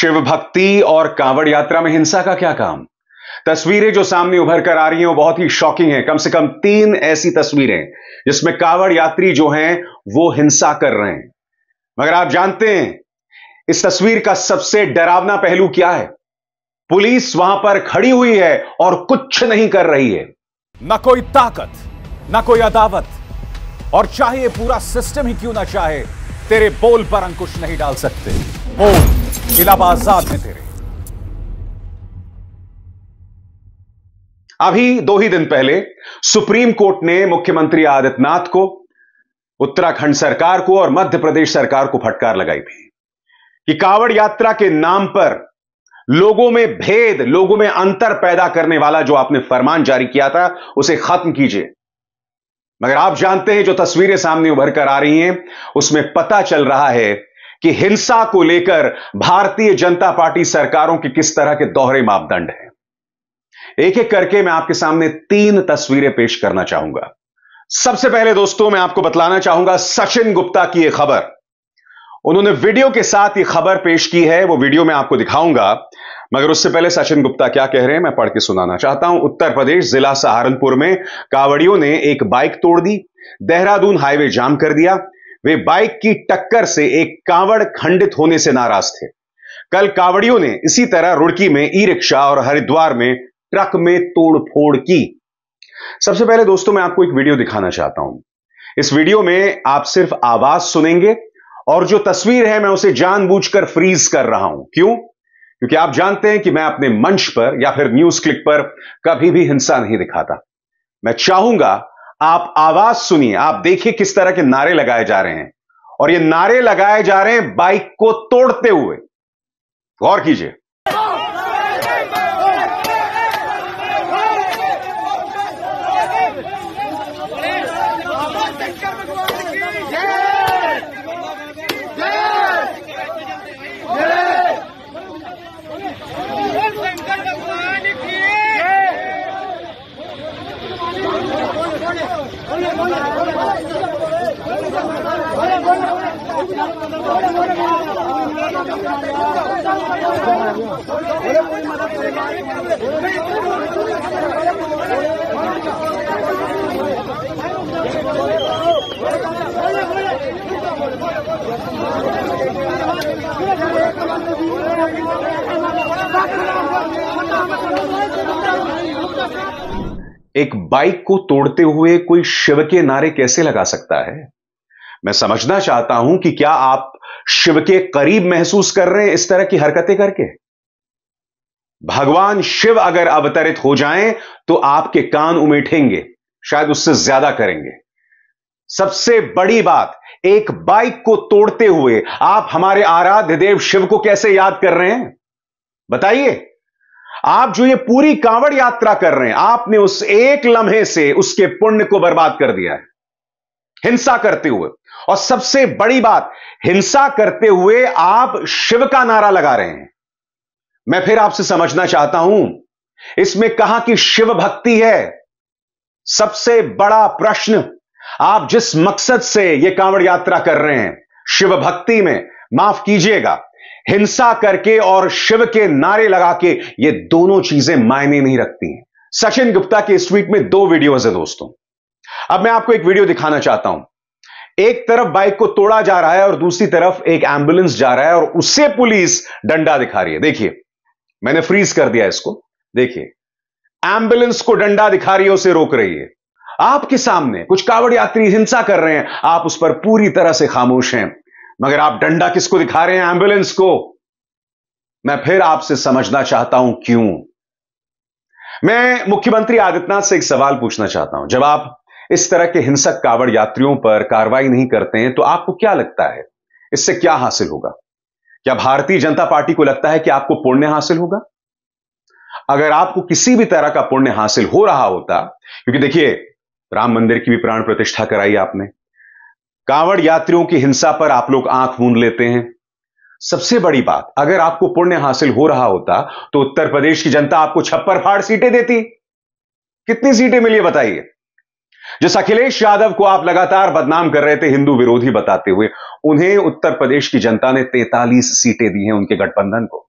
शिव भक्ति और कांवड़ यात्रा में हिंसा का क्या काम तस्वीरें जो सामने उभर कर आ रही हैं वो बहुत ही शॉकिंग हैं कम से कम तीन ऐसी तस्वीरें जिसमें कांवड़ यात्री जो हैं वो हिंसा कर रहे हैं मगर आप जानते हैं इस तस्वीर का सबसे डरावना पहलू क्या है पुलिस वहां पर खड़ी हुई है और कुछ नहीं कर रही है ना कोई ताकत ना कोई अदावत और चाहे पूरा सिस्टम ही क्यों ना चाहे तेरे बोल पर अंकुश नहीं डाल सकते बोल इलाहाबाद में तेरे अभी दो ही दिन पहले सुप्रीम कोर्ट ने मुख्यमंत्री आदित्यनाथ को उत्तराखंड सरकार को और मध्य प्रदेश सरकार को फटकार लगाई थी कि कावड़ यात्रा के नाम पर लोगों में भेद लोगों में अंतर पैदा करने वाला जो आपने फरमान जारी किया था उसे खत्म कीजिए मगर आप जानते हैं जो तस्वीरें सामने उभर कर आ रही हैं उसमें पता चल रहा है कि हिंसा को लेकर भारतीय जनता पार्टी सरकारों के किस तरह के दोहरे मापदंड हैं एक एक करके मैं आपके सामने तीन तस्वीरें पेश करना चाहूंगा सबसे पहले दोस्तों मैं आपको बतलाना चाहूंगा सचिन गुप्ता की यह खबर उन्होंने वीडियो के साथ ये खबर पेश की है वो वीडियो मैं आपको दिखाऊंगा मगर उससे पहले सचिन गुप्ता क्या कह रहे हैं मैं पढ़ के सुनाना चाहता हूं उत्तर प्रदेश जिला सहारनपुर में कावड़ियों ने एक बाइक तोड़ दी देहरादून हाईवे जाम कर दिया वे बाइक की टक्कर से एक कांवड़ खंडित होने से नाराज थे कल कावड़ियों ने इसी तरह रुड़की में ई रिक्शा और हरिद्वार में ट्रक में तोड़फोड़ की सबसे पहले दोस्तों मैं आपको एक वीडियो दिखाना चाहता हूं इस वीडियो में आप सिर्फ आवाज सुनेंगे और जो तस्वीर है मैं उसे जानबूझकर फ्रीज कर रहा हूं क्यों क्योंकि आप जानते हैं कि मैं अपने मंच पर या फिर न्यूज क्लिक पर कभी भी हिंसा नहीं दिखाता मैं चाहूंगा आप आवाज सुनिए आप देखिए किस तरह के नारे लगाए जा रहे हैं और ये नारे लगाए जा रहे हैं बाइक को तोड़ते हुए गौर कीजिए एक बाइक को तोड़ते हुए कोई शिव के नारे कैसे लगा सकता है मैं समझना चाहता हूं कि क्या आप शिव के करीब महसूस कर रहे हैं इस तरह की हरकतें करके भगवान शिव अगर अवतरित हो जाएं तो आपके कान उमेठेंगे शायद उससे ज्यादा करेंगे सबसे बड़ी बात एक बाइक को तोड़ते हुए आप हमारे आराध्य देव शिव को कैसे याद कर रहे हैं बताइए आप जो ये पूरी कांवड़ यात्रा कर रहे हैं आपने उस एक लम्हे से उसके पुण्य को बर्बाद कर दिया है हिंसा करते हुए और सबसे बड़ी बात हिंसा करते हुए आप शिव का नारा लगा रहे हैं मैं फिर आपसे समझना चाहता हूं इसमें कहा कि शिव भक्ति है सबसे बड़ा प्रश्न आप जिस मकसद से यह कांवड़ यात्रा कर रहे हैं शिव भक्ति में माफ कीजिएगा हिंसा करके और शिव के नारे लगा के ये दोनों चीजें मायने नहीं रखती हैं सचिन गुप्ता के इस ट्वीट में दो वीडियोस है दोस्तों अब मैं आपको एक वीडियो दिखाना चाहता हूं एक तरफ बाइक को तोड़ा जा रहा है और दूसरी तरफ एक एम्बुलेंस जा रहा है और उससे पुलिस डंडा दिखा रही है देखिए मैंने फ्रीज कर दिया इसको देखिए एम्बुलेंस को डंडा दिखा रही है उसे रोक रही है आपके सामने कुछ कावड़ यात्री हिंसा कर रहे हैं आप उस पर पूरी तरह से खामोश हैं मगर आप डंडा किसको दिखा रहे हैं एम्बुलेंस को मैं फिर आपसे समझना चाहता हूं क्यों मैं मुख्यमंत्री आदित्यनाथ से एक सवाल पूछना चाहता हूं जब आप इस तरह के हिंसक कावड़ यात्रियों पर कार्रवाई नहीं करते हैं तो आपको क्या लगता है इससे क्या हासिल होगा क्या भारतीय जनता पार्टी को लगता है कि आपको पुण्य हासिल होगा अगर आपको किसी भी तरह का पुण्य हासिल हो रहा होता क्योंकि देखिए राम मंदिर की भी प्राण प्रतिष्ठा कराई आपने कांवड़ यात्रियों की हिंसा पर आप लोग आंख मूंद लेते हैं सबसे बड़ी बात अगर आपको पुण्य हासिल हो रहा होता तो उत्तर प्रदेश की जनता आपको छप्पर फाड़ सीटें देती कितनी सीटें मिली बताइए जिस अखिलेश यादव को आप लगातार बदनाम कर रहे थे हिंदू विरोधी बताते हुए उन्हें उत्तर प्रदेश की जनता ने 43 सीटें दी हैं उनके गठबंधन को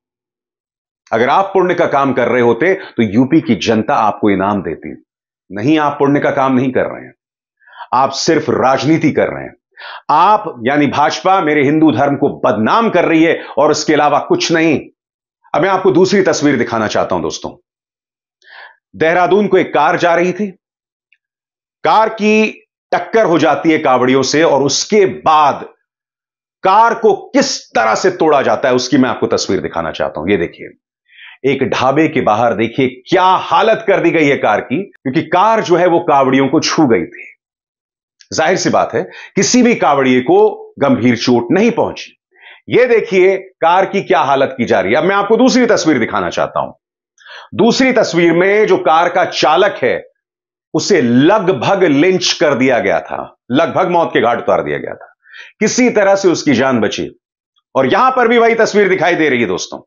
अगर आप पुण्य का काम कर रहे होते तो यूपी की जनता आपको इनाम देती नहीं आप पुण्य का काम नहीं कर रहे हैं आप सिर्फ राजनीति कर रहे हैं आप यानी भाजपा मेरे हिंदू धर्म को बदनाम कर रही है और इसके अलावा कुछ नहीं अब मैं आपको दूसरी तस्वीर दिखाना चाहता हूं दोस्तों देहरादून को एक कार जा रही थी कार की टक्कर हो जाती है कावड़ियों से और उसके बाद कार को किस तरह से तोड़ा जाता है उसकी मैं आपको तस्वीर दिखाना चाहता हूं ये देखिए एक ढाबे के बाहर देखिए क्या हालत कर दी गई है कार की क्योंकि कार जो है वो कावड़ियों को छू गई थी जाहिर सी बात है किसी भी कावड़िए को गंभीर चोट नहीं पहुंची ये देखिए कार की क्या हालत की जा रही है अब मैं आपको दूसरी तस्वीर दिखाना चाहता हूं दूसरी तस्वीर में जो कार का चालक है उसे लगभग लिंच कर दिया गया था लगभग मौत के घाट उतार दिया गया था किसी तरह से उसकी जान बची और यहां पर भी वही तस्वीर दिखाई दे रही है दोस्तों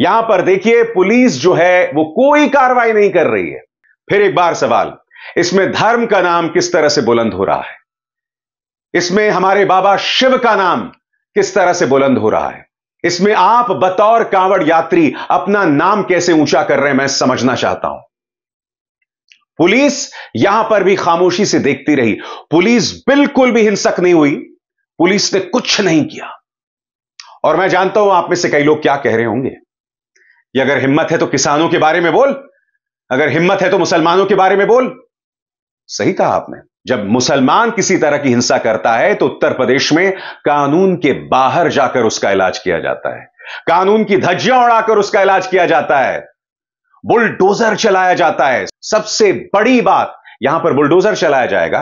यहां पर देखिए पुलिस जो है वो कोई कार्रवाई नहीं कर रही है फिर एक बार सवाल इसमें धर्म का नाम किस तरह से बुलंद हो रहा है इसमें हमारे बाबा शिव का नाम किस तरह से बुलंद हो रहा है इसमें आप बतौर कांवड़ यात्री अपना नाम कैसे ऊंचा कर रहे हैं मैं समझना चाहता हूं पुलिस यहां पर भी खामोशी से देखती रही पुलिस बिल्कुल भी हिंसक नहीं हुई पुलिस ने कुछ नहीं किया और मैं जानता हूं आप में से कई लोग क्या कह रहे होंगे ये अगर हिम्मत है तो किसानों के बारे में बोल अगर हिम्मत है तो मुसलमानों के बारे में बोल सही कहा आपने जब मुसलमान किसी तरह की हिंसा करता है तो उत्तर प्रदेश में कानून के बाहर जाकर उसका इलाज किया जाता है कानून की धज्जियां उड़ाकर उसका इलाज किया जाता है बुलडोजर चलाया जाता है सबसे बड़ी बात यहां पर बुलडोजर चलाया जाएगा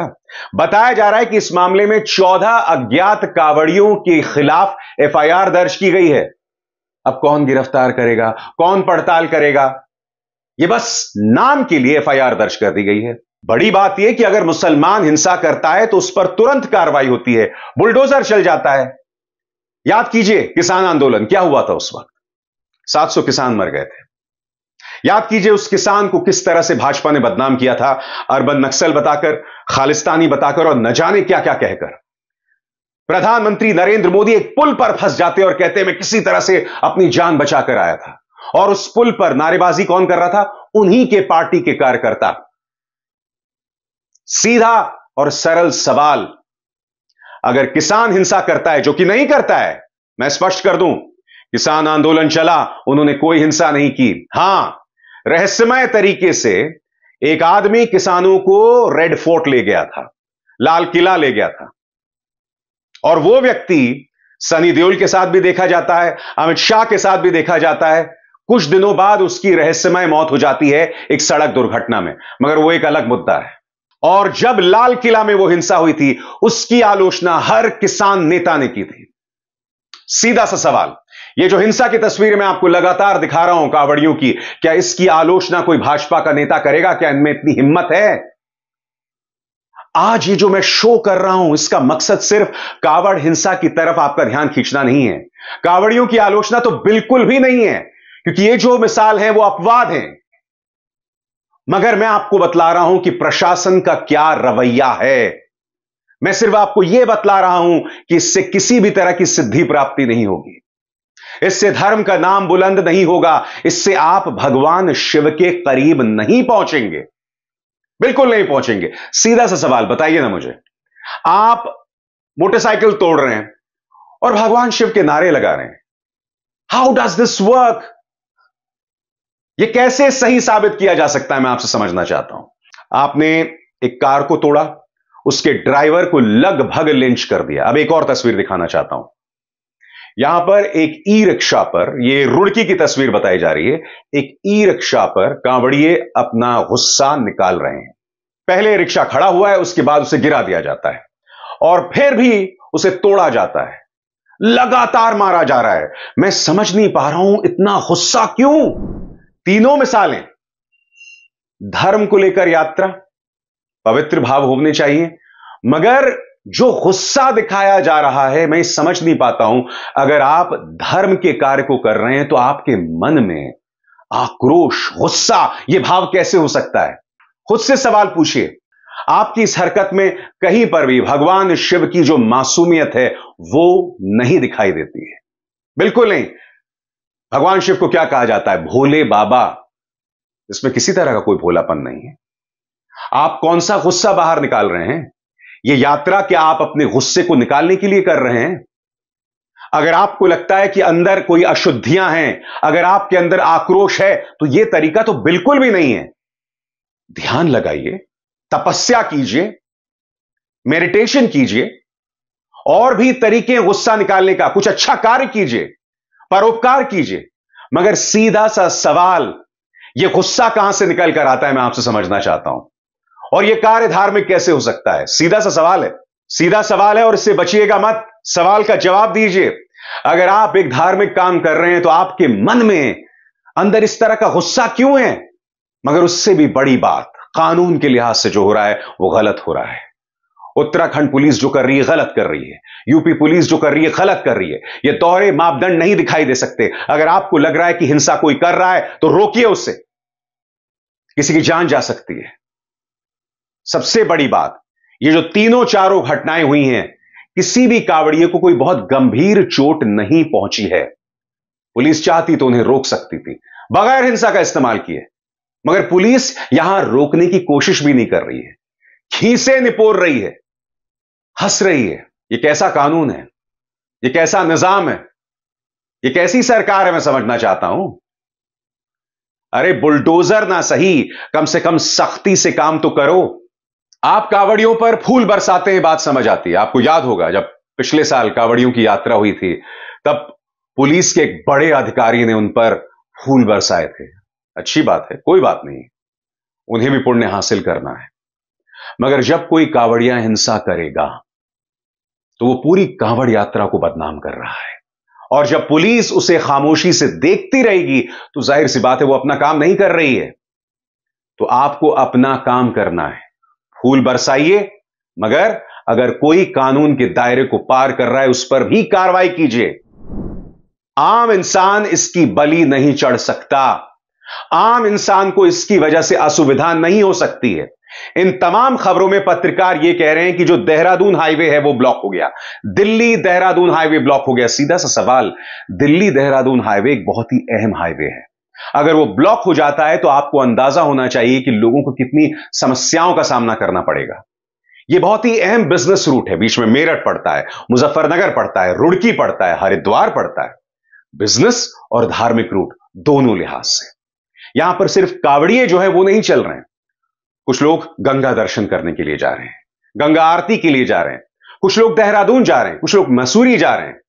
बताया जा रहा है कि इस मामले में चौदह अज्ञात कावड़ियों के खिलाफ एफआईआर दर्ज की गई है अब कौन गिरफ्तार करेगा कौन पड़ताल करेगा यह बस नाम के लिए एफआईआर दर्ज कर दी गई है बड़ी बात यह कि अगर मुसलमान हिंसा करता है तो उस पर तुरंत कार्रवाई होती है बुलडोजर चल जाता है याद कीजिए किसान आंदोलन क्या हुआ था उस वक्त 700 किसान मर गए थे याद कीजिए उस किसान को किस तरह से भाजपा ने बदनाम किया था अरबन नक्सल बताकर खालिस्तानी बताकर और न जाने क्या क्या कहकर प्रधानमंत्री नरेंद्र मोदी एक पुल पर फंस जाते और कहते मैं किसी तरह से अपनी जान बचाकर आया था और उस पुल पर नारेबाजी कौन कर रहा था उन्हीं के पार्टी के कार्यकर्ता सीधा और सरल सवाल अगर किसान हिंसा करता है जो कि नहीं करता है मैं स्पष्ट कर दूं किसान आंदोलन चला उन्होंने कोई हिंसा नहीं की हां रहस्यमय तरीके से एक आदमी किसानों को रेड फोर्ट ले गया था लाल किला ले गया था और वो व्यक्ति सनी देओल के साथ भी देखा जाता है अमित शाह के साथ भी देखा जाता है कुछ दिनों बाद उसकी रहस्यमय मौत हो जाती है एक सड़क दुर्घटना में मगर वो एक अलग मुद्दा है और जब लाल किला में वो हिंसा हुई थी उसकी आलोचना हर किसान नेता ने की थी सीधा सा सवाल ये जो हिंसा की तस्वीर मैं आपको लगातार दिखा रहा हूं कावड़ियों की क्या इसकी आलोचना कोई भाजपा का नेता करेगा क्या इनमें इतनी हिम्मत है आज ये जो मैं शो कर रहा हूं इसका मकसद सिर्फ कावड़ हिंसा की तरफ आपका ध्यान खींचना नहीं है कावड़ियों की आलोचना तो बिल्कुल भी नहीं है क्योंकि ये जो मिसाल है वो अपवाद है मगर मैं आपको बतला रहा हूं कि प्रशासन का क्या रवैया है मैं सिर्फ आपको यह बतला रहा हूं कि इससे किसी भी तरह की सिद्धि प्राप्ति नहीं होगी इससे धर्म का नाम बुलंद नहीं होगा इससे आप भगवान शिव के करीब नहीं पहुंचेंगे बिल्कुल नहीं पहुंचेंगे सीधा सा सवाल बताइए ना मुझे आप मोटरसाइकिल तोड़ रहे हैं और भगवान शिव के नारे लगा रहे हैं हाउ डज दिस वर्क ये कैसे सही साबित किया जा सकता है मैं आपसे समझना चाहता हूं आपने एक कार को तोड़ा उसके ड्राइवर को लगभग लिंच कर दिया अब एक और तस्वीर दिखाना चाहता हूं यहां पर एक ई रिक्शा पर यह रुड़की की तस्वीर बताई जा रही है एक ई रिक्शा पर कांवड़िए अपना गुस्सा निकाल रहे हैं पहले रिक्शा खड़ा हुआ है उसके बाद उसे गिरा दिया जाता है और फिर भी उसे तोड़ा जाता है लगातार मारा जा रहा है मैं समझ नहीं पा रहा हूं इतना गुस्सा क्यों तीनों मिसालें धर्म को लेकर यात्रा पवित्र भाव होने चाहिए मगर जो गुस्सा दिखाया जा रहा है मैं समझ नहीं पाता हूं अगर आप धर्म के कार्य को कर रहे हैं तो आपके मन में आक्रोश गुस्सा यह भाव कैसे हो सकता है खुद से सवाल पूछिए आपकी इस हरकत में कहीं पर भी भगवान शिव की जो मासूमियत है वो नहीं दिखाई देती है बिल्कुल नहीं भगवान शिव को क्या कहा जाता है भोले बाबा इसमें किसी तरह का कोई भोलापन नहीं है आप कौन सा गुस्सा बाहर निकाल रहे हैं यह यात्रा क्या आप अपने गुस्से को निकालने के लिए कर रहे हैं अगर आपको लगता है कि अंदर कोई अशुद्धियां हैं अगर आपके अंदर आक्रोश है तो यह तरीका तो बिल्कुल भी नहीं है ध्यान लगाइए तपस्या कीजिए मेडिटेशन कीजिए और भी तरीके गुस्सा निकालने का कुछ अच्छा कार्य कीजिए परोपकार कीजिए मगर सीधा सा सवाल यह गुस्सा कहां से निकल कर आता है मैं आपसे समझना चाहता हूं और यह कार्य धार्मिक कैसे हो सकता है सीधा सा सवाल है सीधा सवाल है और इससे बचिएगा मत सवाल का जवाब दीजिए अगर आप एक धार्मिक काम कर रहे हैं तो आपके मन में अंदर इस तरह का गुस्सा क्यों है मगर उससे भी बड़ी बात कानून के लिहाज से जो हो रहा है वो गलत हो रहा है उत्तराखंड पुलिस जो कर रही है गलत कर रही है यूपी पुलिस जो कर रही है गलत कर रही है ये दोहरे मापदंड नहीं दिखाई दे सकते अगर आपको लग रहा है कि हिंसा कोई कर रहा है तो रोकिए उससे किसी की जान जा सकती है सबसे बड़ी बात ये जो तीनों चारों घटनाएं हुई हैं किसी भी कावड़िए को कोई बहुत गंभीर चोट नहीं पहुंची है पुलिस चाहती तो उन्हें रोक सकती थी बगैर हिंसा का इस्तेमाल किए मगर पुलिस यहां रोकने की कोशिश भी नहीं कर रही है खीसे निपोर रही है हंस रही है यह कैसा कानून है यह कैसा निजाम है यह कैसी सरकार है मैं समझना चाहता हूं अरे बुलडोजर ना सही कम से कम सख्ती से काम तो करो आप कावड़ियों पर फूल बरसाते हैं बात समझ आती है आपको याद होगा जब पिछले साल कावड़ियों की यात्रा हुई थी तब पुलिस के एक बड़े अधिकारी ने उन पर फूल बरसाए थे अच्छी बात है कोई बात नहीं उन्हें भी पुण्य हासिल करना है मगर जब कोई कावड़िया हिंसा करेगा तो वो पूरी कांवड़ यात्रा को बदनाम कर रहा है और जब पुलिस उसे खामोशी से देखती रहेगी तो जाहिर सी बात है वो अपना काम नहीं कर रही है तो आपको अपना काम करना है फूल बरसाइए मगर अगर कोई कानून के दायरे को पार कर रहा है उस पर भी कार्रवाई कीजिए आम इंसान इसकी बली नहीं चढ़ सकता आम इंसान को इसकी वजह से असुविधा नहीं हो सकती है इन तमाम खबरों में पत्रकार यह कह रहे हैं कि जो देहरादून हाईवे है वो ब्लॉक हो गया दिल्ली देहरादून हाईवे ब्लॉक हो गया सीधा सा सवाल दिल्ली देहरादून हाईवे एक बहुत ही अहम हाईवे है अगर वो ब्लॉक हो जाता है तो आपको अंदाजा होना चाहिए कि लोगों को कितनी समस्याओं का सामना करना पड़ेगा ये बहुत ही अहम बिजनेस रूट है बीच में मेरठ पड़ता है मुजफ्फरनगर पड़ता है रुड़की पड़ता है हरिद्वार पड़ता है बिजनेस और धार्मिक रूट दोनों लिहाज से यहां पर सिर्फ कावड़िए जो है वो नहीं चल रहे हैं कुछ लोग गंगा दर्शन करने के लिए जा रहे हैं गंगा आरती के लिए जा रहे हैं कुछ लोग देहरादून जा रहे हैं कुछ लोग मसूरी जा रहे हैं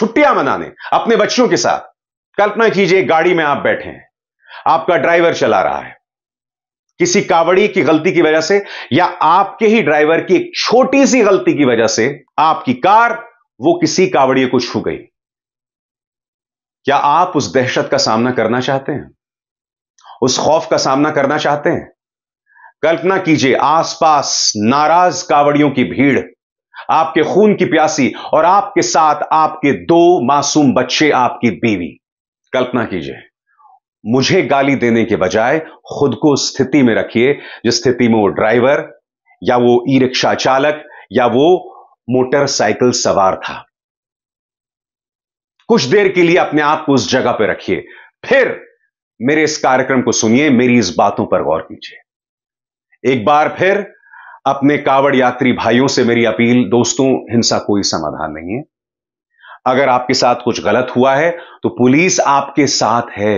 छुट्टियां मनाने अपने बच्चों के साथ कल्पना कीजिए गाड़ी में आप बैठे हैं आपका ड्राइवर चला रहा है किसी कावड़ी की गलती की वजह से या आपके ही ड्राइवर की एक छोटी सी गलती की वजह से आपकी कार वो किसी कावड़िए को छू गई क्या आप उस दहशत का सामना करना चाहते हैं उस खौफ का सामना करना चाहते हैं कल्पना कीजिए आसपास नाराज कावड़ियों की भीड़ आपके खून की प्यासी और आपके साथ आपके दो मासूम बच्चे आपकी बीवी कल्पना कीजिए मुझे गाली देने के बजाय खुद को स्थिति में रखिए जिस स्थिति में वो ड्राइवर या वो ई रिक्शा चालक या वो मोटरसाइकिल सवार था कुछ देर के लिए अपने आप को उस जगह पर रखिए फिर मेरे इस कार्यक्रम को सुनिए मेरी इस बातों पर गौर कीजिए एक बार फिर अपने कावड़ यात्री भाइयों से मेरी अपील दोस्तों हिंसा कोई समाधान नहीं है अगर आपके साथ कुछ गलत हुआ है तो पुलिस आपके साथ है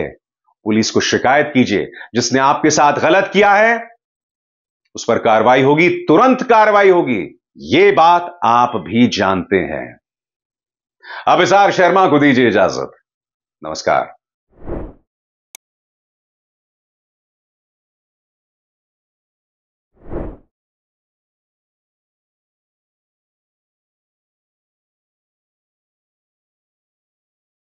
पुलिस को शिकायत कीजिए जिसने आपके साथ गलत किया है उस पर कार्रवाई होगी तुरंत कार्रवाई होगी ये बात आप भी जानते हैं अब इसार शर्मा को दीजिए इजाजत नमस्कार